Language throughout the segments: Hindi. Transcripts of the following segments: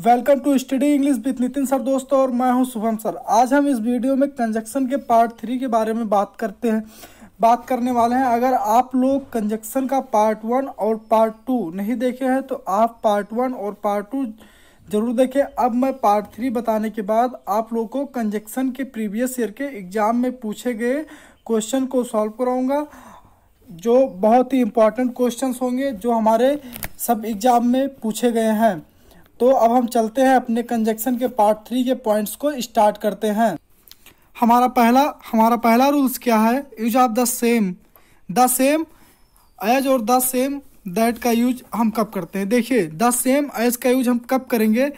welcome to study English with Nitin sir दोस्तों और मैं हूं शुभम सर आज हम इस वीडियो में कंजक्शन के पार्ट थ्री के बारे में बात करते हैं बात करने वाले हैं अगर आप लोग कंजक्शन का पार्ट वन और पार्ट टू नहीं देखे हैं तो आप पार्ट वन और पार्ट टू जरूर देखें अब मैं पार्ट थ्री बताने के बाद आप लोग को कंजक्शन के प्रीवियस ईयर के एग्जाम में पूछे गए क्वेश्चन को सॉल्व कराऊँगा जो बहुत ही इम्पॉर्टेंट क्वेश्चन होंगे जो हमारे सब एग्जाम में पूछे गए हैं तो अब हम चलते हैं अपने कंजक्शन के पार्ट थ्री के पॉइंट्स को स्टार्ट करते हैं हमारा पहला हमारा पहला रूल्स क्या है use of the same the same as और द सेम दैट का यूज हम कब करते हैं देखिए द सेम एज का यूज हम कब करेंगे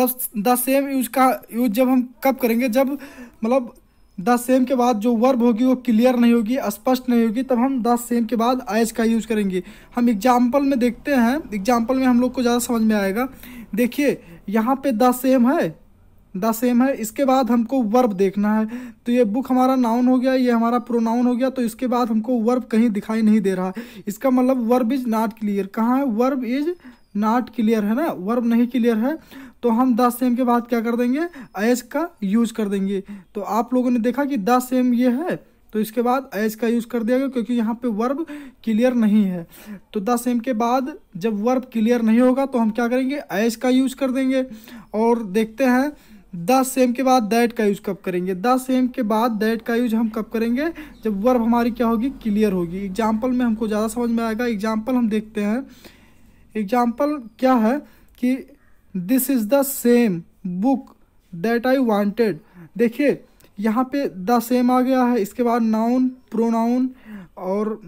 द सेम यूज का यूज जब हम कब करेंगे जब मतलब द सेम के बाद जो वर्ब होगी वो क्लियर नहीं होगी स्पष्ट नहीं होगी तब हम द सेम के बाद एज का यूज करेंगे हम एग्जाम्पल में देखते हैं एग्जाम्पल में हम लोग को ज़्यादा समझ में आएगा देखिए यहाँ पे द सेम है द सेम है इसके बाद हमको वर्ब देखना है तो ये बुक हमारा नाउन हो गया ये हमारा प्रोनाउन हो गया तो इसके बाद हमको वर्ब कहीं दिखाई नहीं दे रहा है इसका मतलब वर्ब इज़ नॉट क्लियर कहाँ है वर्ब इज़ नॉट क्लियर है ना वर्ब नहीं क्लियर है तो हम द सेम के बाद क्या कर देंगे एज का यूज़ कर देंगे तो आप लोगों ने देखा कि द सेम ये है तो इसके बाद एज का यूज़ कर दिया गया क्योंकि यहाँ पे वर्ब क्लियर नहीं है तो द सेम के बाद जब वर्ब क्लियर नहीं होगा तो हम क्या करेंगे एज का यूज़ कर देंगे और देखते हैं द सेम के बाद दैट का यूज़ कब करेंगे द सेम के बाद दैट का यूज हम कब करेंगे जब वर्ब हमारी क्या होगी क्लियर होगी एग्जाम्पल में हमको ज़्यादा समझ में आएगा एग्जाम्पल हम देखते हैं एग्जाम्पल क्या है कि this is the same book that I wanted देखिए यहाँ पे द सेम आ गया है इसके बाद नाउन प्रोनाउन और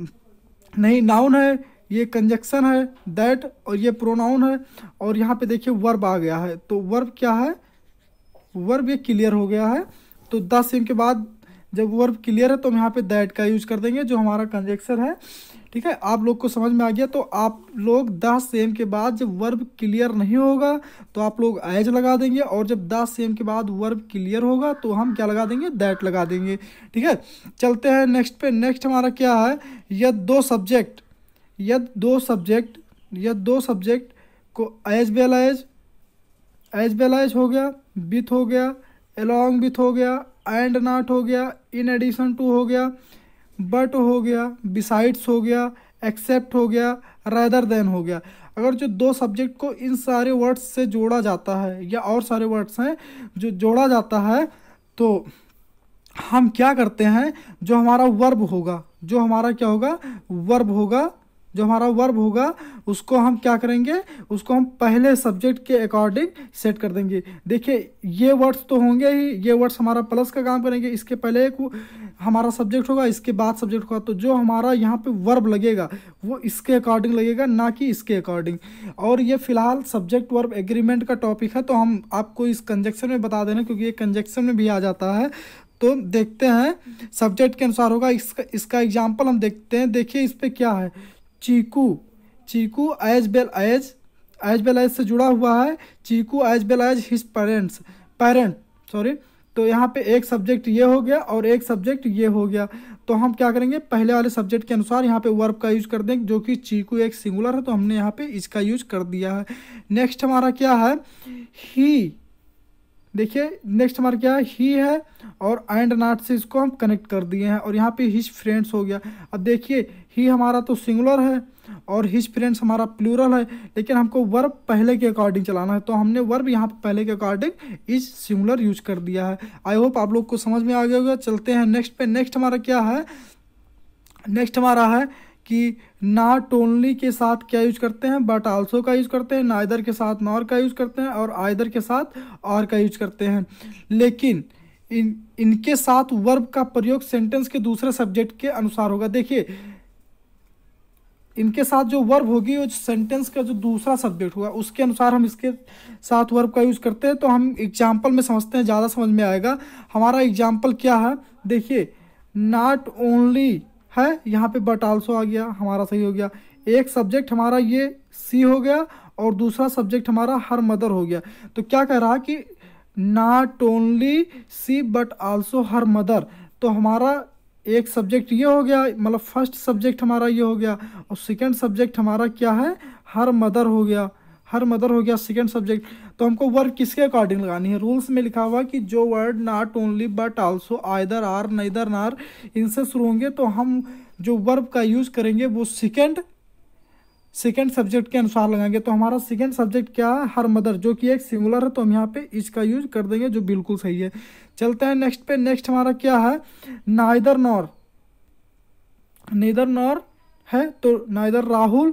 नहीं नाउन है ये कंजक्शन है दैट और ये प्रोनाउन है और यहाँ पे देखिए वर्ब आ गया है तो वर्ब क्या है वर्ब ये क्लियर हो गया है तो द सेम के बाद जब वर्ब क्लियर है तो हम यहाँ पे दैट का यूज कर देंगे जो हमारा कंजेक्शन है ठीक है आप लोग को समझ में आ गया तो आप लोग द सेम के बाद जब वर्ब क्लियर नहीं होगा तो आप लोग एज लगा देंगे और जब द सेम के बाद वर्ब क्लियर होगा तो हम क्या लगा देंगे दैट लगा देंगे ठीक है चलते हैं नेक्स्ट पे नेक्स्ट हमारा क्या है यद दो सब्जेक्ट यद दो सब्जेक्ट यद दो सब्जेक्ट को as well as as well as हो गया विथ हो गया एलोंग विथ हो गया एंड नाट हो गया इन एडिशन टू हो गया बट हो गया बिसाइड्स हो गया एक्सेप्ट हो गया रैदर देन हो गया अगर जो दो सब्जेक्ट को इन सारे वर्ड्स से जोड़ा जाता है या और सारे वर्ड्स हैं जो जोड़ा जाता है तो हम क्या करते हैं जो हमारा वर्ब होगा जो हमारा क्या होगा वर्ब होगा जो हमारा वर्ब होगा उसको हम क्या करेंगे उसको हम पहले सब्जेक्ट के अकॉर्डिंग सेट कर देंगे देखिए ये वर्ड्स तो होंगे ही ये वर्ड्स हमारा प्लस का काम करेंगे इसके पहले एक हमारा सब्जेक्ट होगा इसके बाद सब्जेक्ट होगा तो जो हमारा यहाँ पे वर्ब लगेगा वो इसके अकॉर्डिंग लगेगा ना कि इसके अकॉर्डिंग और ये फिलहाल सब्जेक्ट वर्ब एग्रीमेंट का टॉपिक है तो हम आपको इस कंजेक्शन में बता देना क्योंकि ये कंजेक्शन में भी आ जाता है तो देखते हैं सब्जेक्ट के अनुसार होगा इसका इसका एग्जाम्पल हम देखते हैं देखिए इस पर क्या है Chiku Chiku as well as as well as से जुड़ा हुआ है Chiku as well as his parents parent sorry तो यहाँ पे एक सब्जेक्ट ये हो गया और एक सब्जेक्ट ये हो गया तो हम क्या करेंगे पहले वाले सब्जेक्ट के अनुसार यहाँ पे वर्ब का यूज कर दें जो कि चीकू एक सिंगुलर है तो हमने यहाँ पे इसका यूज कर दिया है नेक्स्ट हमारा क्या है ही देखिए नेक्स्ट हमारा क्या है ही है और एंड नाट से इसको हम कनेक्ट कर दिए हैं और यहाँ पे हिज फ्रेंड्स हो गया अब देखिए ही हमारा तो सिंगुलर है और हिज फ्रेंड्स हमारा प्लूरल है लेकिन हमको वर्ब पहले के अकॉर्डिंग चलाना है तो हमने वर्ब यहाँ पर पहले के अकॉर्डिंग इज सिंगुलर यूज कर दिया है आई होप आप लोग को समझ में आ गया होगा चलते हैं नेक्स्ट पे नेक्स्ट हमारा क्या है नेक्स्ट हमारा है कि नाट ओनली के साथ क्या यूज करते हैं बट आल्सो का यूज करते हैं नाइदर के साथ नॉर का यूज करते हैं और आइदर के साथ और का यूज करते हैं लेकिन इन इनके साथ वर्ब का प्रयोग सेंटेंस के दूसरे सब्जेक्ट के अनुसार होगा देखिए इनके साथ जो वर्ब होगी वो सेंटेंस का जो दूसरा सब्जेक्ट होगा उसके अनुसार हम इसके साथ वर्ब का यूज़ करते हैं तो हम एग्जाम्पल में समझते हैं ज़्यादा समझ में आएगा हमारा एग्जाम्पल क्या है देखिए नाट ओनली है यहाँ पे बट आल्सो आ गया हमारा सही हो गया एक सब्जेक्ट हमारा ये सी हो गया और दूसरा सब्जेक्ट हमारा हर मदर हो गया तो क्या कह रहा कि not only she but also her mother तो हमारा एक सब्जेक्ट ये हो गया मतलब फर्स्ट सब्जेक्ट हमारा ये हो गया और सेकंड सब्जेक्ट हमारा क्या है हर मदर हो गया हर मदर हो गया सेकंड सब्जेक्ट तो हमको वर्ब किसके अकॉर्डिंग लगानी है रूल्स में लिखा हुआ कि जो word not only but also either or neither nor इनसे शुरू होंगे तो हम जो वर्ब का यूज करेंगे वो सेकेंड सेकेंड सब्जेक्ट के अनुसार लगाएंगे तो हमारा सेकेंड सब्जेक्ट क्या है हर मदर जो कि एक सिमुलर है तो हम यहाँ पे इसका यूज कर देंगे जो बिल्कुल सही है चलते हैं नेक्स्ट पे नेक्स्ट हमारा क्या है नाइदर नॉर नीदर नॉर है तो neither Rahul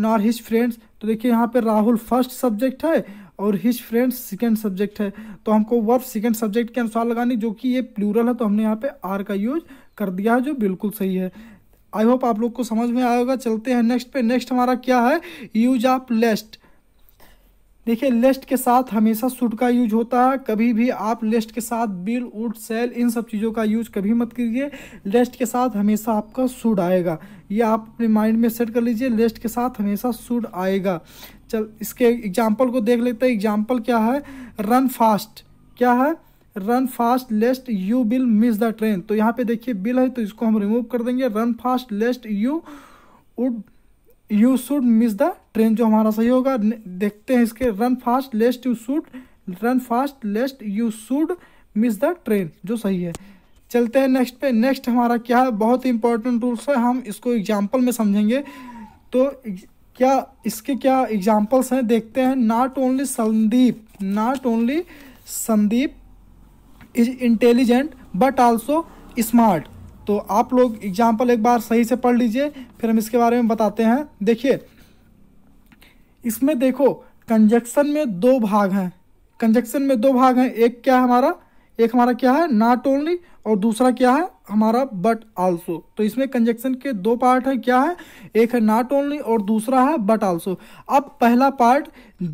nor his friends तो देखिए यहाँ पे राहुल फर्स्ट सब्जेक्ट है और हिज फ्रेंड्स सेकेंड सब्जेक्ट है तो हमको वर्ब सेकेंड सब्जेक्ट के अनुसार लगानी जो कि ये प्लूरल है तो हमने यहाँ पे आर का यूज कर दिया है जो बिल्कुल सही है आई होप आप लोग को समझ में आएगा चलते हैं नेक्स्ट पे नेक्स्ट हमारा क्या है यूज ऑफ लेस्ट देखिए लेस्ट के साथ हमेशा सुट का यूज होता है कभी भी आप लेस्ट के साथ बिल उड सेल इन सब चीज़ों का यूज कभी मत करिए लेस्ट के साथ हमेशा आपका सुड आएगा ये आप अपने माइंड में सेट कर लीजिए लेस्ट के साथ हमेशा सुड आएगा चल इसके एग्जाम्पल को देख लेते हैं एग्जाम्पल क्या है रन फास्ट क्या है run fast lest you will miss the train तो यहाँ पर देखिए बिल है तो इसको हम रिमूव कर देंगे run fast lest you would you should miss the train जो हमारा सही होगा देखते हैं इसके run fast lest you should run fast lest you should miss the train जो सही है चलते हैं नेक्स्ट पे नेक्स्ट हमारा क्या है बहुत इंपॉर्टेंट रूल्स है हम इसको एग्जाम्पल में समझेंगे तो क्या इसके क्या एग्जाम्पल्स हैं देखते हैं not only Sandeep not only Sandeep is intelligent but also smart तो आप लोग एग्जाम्पल एक बार सही से पढ़ लीजिए फिर हम इसके बारे में बताते हैं देखिए इसमें देखो कंजक्शन में दो भाग हैं कंजक्शन में दो भाग हैं एक क्या है हमारा एक हमारा क्या है नॉट ओनली और दूसरा क्या है हमारा बट आल्सो तो इसमें कंजक्शन के दो पार्ट हैं क्या है एक है नॉट ओनली और दूसरा है बट आल्सो अब पहला पार्ट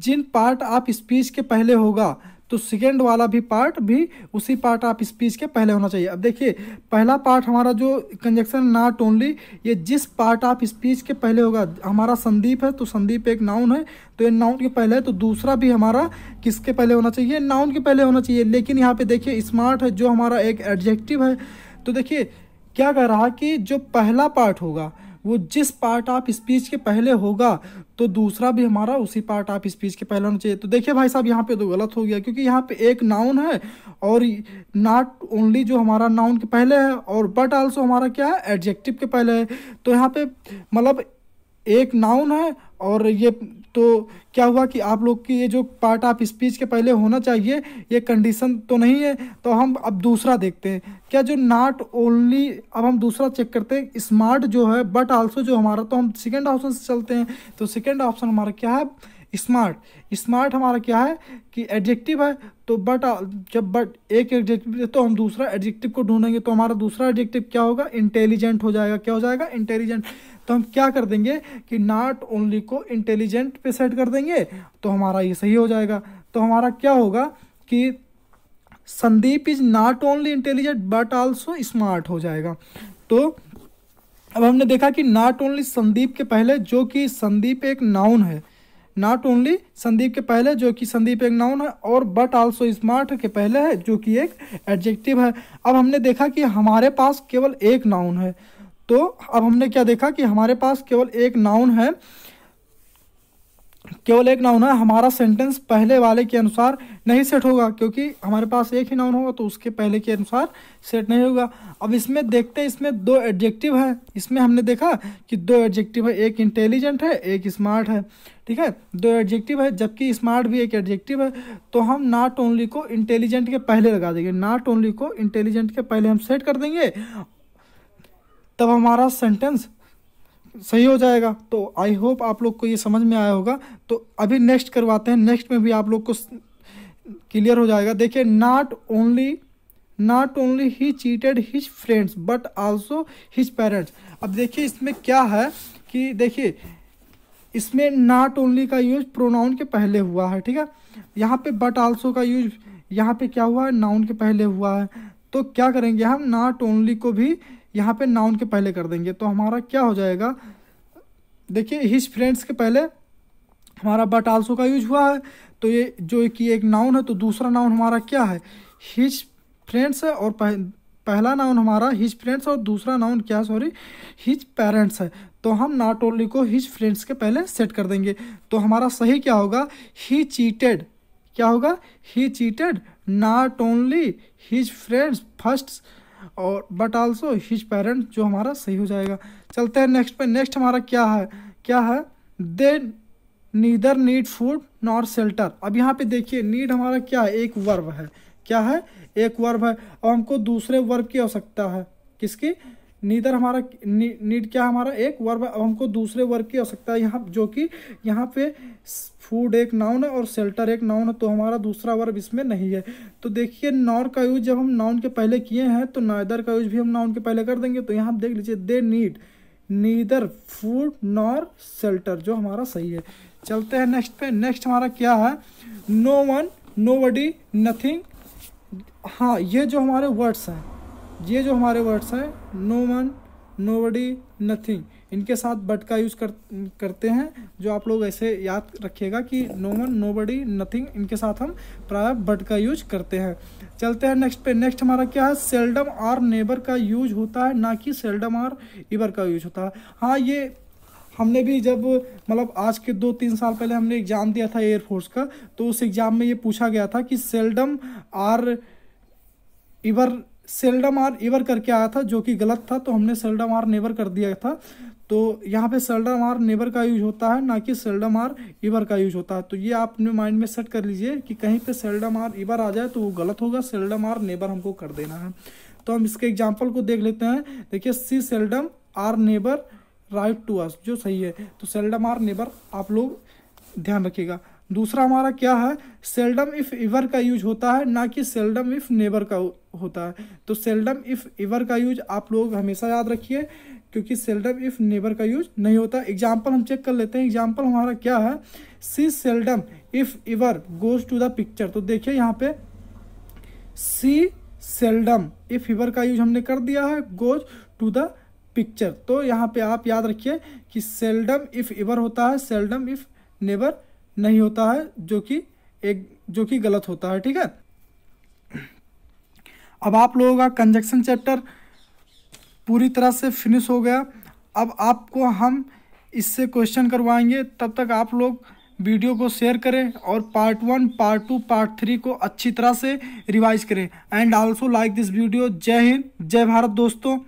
जिन पार्ट आप स्पीच के पहले होगा तो सेकेंड वाला भी पार्ट भी उसी पार्ट ऑफ स्पीच के पहले होना चाहिए अब देखिए पहला पार्ट हमारा जो कंजक्शन नॉट ओनली ये जिस पार्ट ऑफ स्पीच के पहले होगा हमारा संदीप है तो संदीप एक नाउन है तो ये नाउन के पहले है तो दूसरा भी हमारा किसके पहले होना चाहिए नाउन के पहले होना चाहिए लेकिन यहाँ पर देखिए स्मार्ट है जो हमारा एक एडजेक्टिव है तो देखिए क्या कह रहा कि जो पहला पार्ट होगा वो जिस पार्ट ऑफ स्पीच के पहले होगा तो दूसरा भी हमारा उसी पार्ट ऑफ स्पीच के पहले होना चाहिए तो देखिए भाई साहब यहाँ पे तो गलत हो गया क्योंकि यहाँ पे एक नाउन है और नॉट ओनली जो हमारा नाउन के पहले है और बट आल्सो हमारा क्या है एडजेक्टिव के पहले है तो यहाँ पे मतलब एक नाउन है और ये तो क्या हुआ कि आप लोग की ये जो पार्ट ऑफ स्पीच के पहले होना चाहिए ये कंडीशन तो नहीं है तो हम अब दूसरा देखते हैं क्या जो नॉट ओनली अब हम दूसरा चेक करते हैं स्मार्ट जो है बट आल्सो जो हमारा तो हम सेकेंड ऑप्शन से चलते हैं तो सेकेंड ऑप्शन हमारा क्या है स्मार्ट स्मार्ट हमारा क्या है कि एडजेक्टिव है तो बट जब बट एक एडजेक्टिव तो हम दूसरा एडजेक्टिव को ढूंढेंगे तो हमारा दूसरा एडजेक्टिव क्या होगा इंटेलिजेंट हो जाएगा क्या हो जाएगा इंटेलिजेंट तो हम क्या कर देंगे कि नॉट ओनली को इंटेलिजेंट पे सेट कर देंगे तो हमारा ये सही हो जाएगा तो हमारा क्या होगा कि Sandeep is not only intelligent but also smart हो जाएगा तो अब हमने देखा कि नॉट ओनली संदीप के पहले जो कि संदीप एक नाउन है नॉट ओनली संदीप के पहले जो कि संदीप एक नाउन है और बट आल्सो स्मार्ट के पहले है जो कि एक एडजेक्टिव है अब हमने देखा कि हमारे पास केवल एक नाउन है तो अब हमने क्या देखा कि हमारे पास केवल एक नाउन है केवल एक नाउन है हमारा सेंटेंस पहले वाले के अनुसार नहीं सेट होगा क्योंकि हमारे पास एक ही नाउन होगा तो उसके पहले के अनुसार सेट नहीं होगा अब इसमें देखते हैं इसमें दो एडजेक्टिव है इसमें हमने देखा कि दो एडजेक्टिव है एक इंटेलिजेंट है एक स्मार्ट है ठीक है दो एडजेक्टिव है जबकि स्मार्ट भी एक एडजेक्टिव है तो हम नॉट ओनली को इंटेलिजेंट के पहले लगा देंगे नॉट ओनली को इंटेलिजेंट के पहले हम सेट कर देंगे तब हमारा सेंटेंस सही हो जाएगा तो आई होप आप लोग को ये समझ में आया होगा तो अभी नेक्स्ट करवाते हैं नेक्स्ट में भी आप लोग को क्लियर हो जाएगा देखिए not only not only he cheated his friends but also his parents अब देखिए इसमें क्या है कि देखिए इसमें नॉट ओनली का यूज प्रोनाउन के पहले हुआ है ठीक है यहाँ पे बट आल्सो का यूज यहाँ पे क्या हुआ है नाउन के पहले हुआ है तो क्या करेंगे हम नॉट ओनली को भी यहाँ पे नाउन के पहले कर देंगे तो हमारा क्या हो जाएगा देखिए हिज फ्रेंड्स के पहले हमारा बट आल्सो का यूज हुआ है तो ये जो कि एक नाउन है तो दूसरा नाउन हमारा क्या है हिज फ्रेंड्स है और पह, पहला नाउन हमारा हिज फ्रेंड्स और दूसरा नाउन क्या सॉरी हिज पेरेंट्स है तो हम नॉट ओनली को हिज फ्रेंड्स के पहले सेट कर देंगे तो हमारा सही क्या होगा ही चीटेड क्या होगा he cheated not only his friends first और बट आल्सो हिज पेरेंट जो हमारा सही हो जाएगा चलते हैं नेक्स्ट पे नेक्स्ट हमारा क्या है क्या है they neither need food nor shelter अब यहाँ पे देखिए नीड हमारा क्या है एक वर्ब है क्या है एक वर्ब है और हमको दूसरे वर्ब की आवश्यकता है किसकी नीदर हमारा नी, नीड क्या हमारा एक वर्ब हमको दूसरे वर्ग की आवश्यकता है यहाँ जो कि यहाँ पे फूड एक नाउन है और शेल्टर एक नाउन है तो हमारा दूसरा वर्ब इसमें नहीं है तो देखिए नॉर का यूज जब हम नाउन के पहले किए हैं तो नाइदर का यूज भी हम नाउन के पहले कर देंगे तो यहाँ देख लीजिए they need neither food nor shelter जो हमारा सही है चलते हैं नेक्स्ट पे नेक्स्ट हमारा क्या है no one nobody nothing हाँ ये जो हमारे वर्ड्स हैं ये जो हमारे वर्ड्स हैं no one nobody nothing इनके साथ बट का यूज़ कर करते हैं जो आप लोग ऐसे याद रखिएगा कि no one nobody nothing इनके साथ हम प्राय बट का यूज करते हैं चलते हैं नेक्स्ट पे नेक्स्ट हमारा क्या है सेल्डम और नेबर का यूज होता है ना कि सेल्डम आर इबर का यूज होता है हाँ ये हमने भी जब मतलब आज के दो तीन साल पहले हमने एग्ज़ाम दिया था एयरफोर्स का तो उस एग्ज़ाम में ये पूछा गया था कि seldom or ever seldom or ever करके आया था जो कि गलत था तो हमने सेल्डम आर नेवर कर दिया था तो यहाँ पे सेल्डम आर नेवर का यूज होता है ना कि सेल्डम आर ईवर का यूज होता है तो ये आप अपने माइंड में सेट कर लीजिए कि कहीं पे सेल्डम आर इवर आ जाए तो वो गलत होगा सेल्डम आर नेबर हमको कर देना है तो हम इसके एग्जाम्पल को देख लेते हैं देखिए she seldom or never write to us जो सही है तो सेल्डम आर नेबर आप लोग ध्यान रखिएगा दूसरा हमारा क्या है सेल्डम इफ़ इवर का यूज होता है ना कि सेल्डम इफ़ नेबर का होता है तो सेल्डम इफ़ एवर का यूज आप लोग हमेशा याद रखिए क्योंकि सेल्डम इफ़ नेवर का यूज नहीं होता एग्जाम्पल हम चेक कर लेते हैं एग्जाम्पल हमारा क्या है she seldom if ever goes to the picture तो देखिए यहाँ पे सी सेल्डम इफ़ एवर का यूज हमने कर दिया है गोज टू द पिक्चर तो यहाँ पे आप याद रखिए कि सेल्डम इफ़ एवर होता है सेल्डम इफ़ नेवर नहीं होता है जो कि एक जो कि गलत होता है ठीक है अब आप लोगों का कंजक्शन चैप्टर पूरी तरह से फिनिश हो गया अब आपको हम इससे क्वेश्चन करवाएंगे तब तक आप लोग वीडियो को शेयर करें और part one part two part three को अच्छी तरह से रिवाइज करें and also like this video Jai Hind जय भारत दोस्तों